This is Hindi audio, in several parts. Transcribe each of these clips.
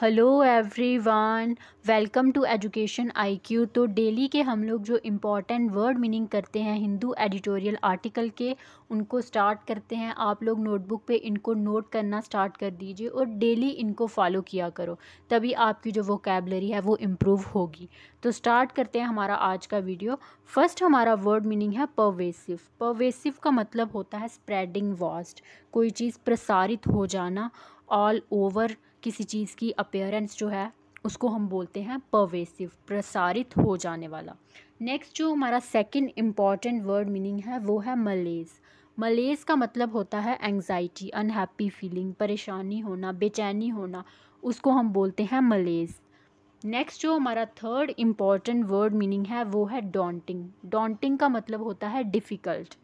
hello everyone welcome to education IQ तो डेली के हम लोग जो इम्पॉर्टेंट वर्ड मीनिंग करते हैं हिंदू एडिटोरियल आर्टिकल के उनको स्टार्ट करते हैं आप लोग नोटबुक पे इनको नोट करना स्टार्ट कर दीजिए और डेली इनको फॉलो किया करो तभी आपकी जो वोकेबलरी है वो इम्प्रूव होगी तो स्टार्ट करते हैं हमारा आज का वीडियो फर्स्ट हमारा वर्ड मीनिंग है पवेसिव पवेसिव का मतलब होता है स्प्रेडिंग वास्ट कोई चीज़ प्रसारित हो जाना ऑल ओवर किसी चीज़ की अपेयरेंस जो है उसको हम बोलते हैं परवेसिव प्रसारित हो जाने वाला नेक्स्ट जो हमारा सेकंड इम्पॉर्टेंट वर्ड मीनिंग है वो है मलेज़ मलेज़ का मतलब होता है एंगजाइटी अनहैप्पी फीलिंग परेशानी होना बेचैनी होना उसको हम बोलते हैं मलेज़ नेक्स्ट जो हमारा थर्ड इम्पॉर्टेंट वर्ड मीनिंग है वो है डॉन्टिंग डॉन्टिंग का मतलब होता है डिफ़िकल्ट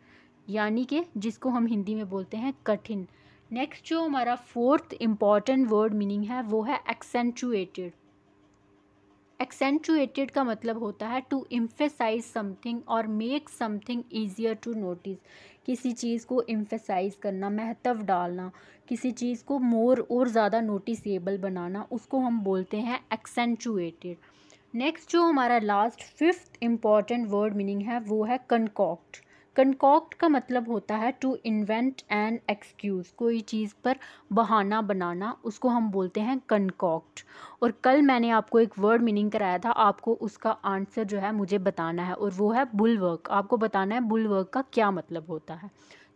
यानी कि जिसको हम हिंदी में बोलते हैं कठिन नेक्स्ट जो हमारा फोर्थ इम्पॉर्टेंट वर्ड मीनिंग है वो है एक्सेंचुएटेड एक्सेंचुएटेड का मतलब होता है टू इम्फेसाइज समथिंग और make something easier to notice किसी चीज़ को इम्फेसाइज करना महत्व डालना किसी चीज़ को मोर और ज़्यादा नोटिसबल बनाना उसको हम बोलते हैं एक्सेंचुएटेड नेक्स्ट जो हमारा last fifth important word meaning है वो है कनकॉक्ट कनकॉक्ट का मतलब होता है टू इन्वेंट एन एक्सक्यूज़ कोई चीज़ पर बहाना बनाना उसको हम बोलते हैं कनकॉक्ट और कल मैंने आपको एक वर्ड मीनिंग कराया था आपको उसका आंसर जो है मुझे बताना है और वो है बुलवर्क आपको बताना है बुलवर्क का क्या मतलब होता है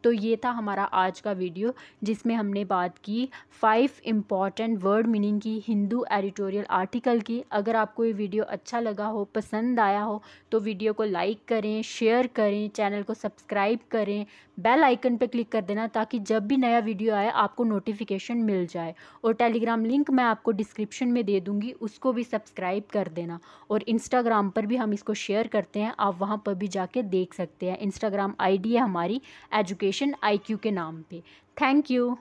तो ये था हमारा आज का वीडियो जिसमें हमने बात की फ़ाइव इम्पॉर्टेंट वर्ड मीनिंग की हिंदू एडिटोरियल आर्टिकल की अगर आपको ये वीडियो अच्छा लगा हो पसंद आया हो तो वीडियो को लाइक करें शेयर करें चैनल को सब्सक्राइब करें बेल आइकन पर क्लिक कर देना ताकि जब भी नया वीडियो आए आपको नोटिफिकेशन मिल जाए और टेलीग्राम लिंक मैं आपको डिस्क्रिप्शन में दे दूँगी उसको भी सब्सक्राइब कर देना और इंस्टाग्राम पर भी हम इसको शेयर करते हैं आप वहाँ पर भी जाके देख सकते हैं इंस्टाग्राम आईडी है हमारी एजुकेशन एजुकेशन आईक्यू के नाम पे थैंक यू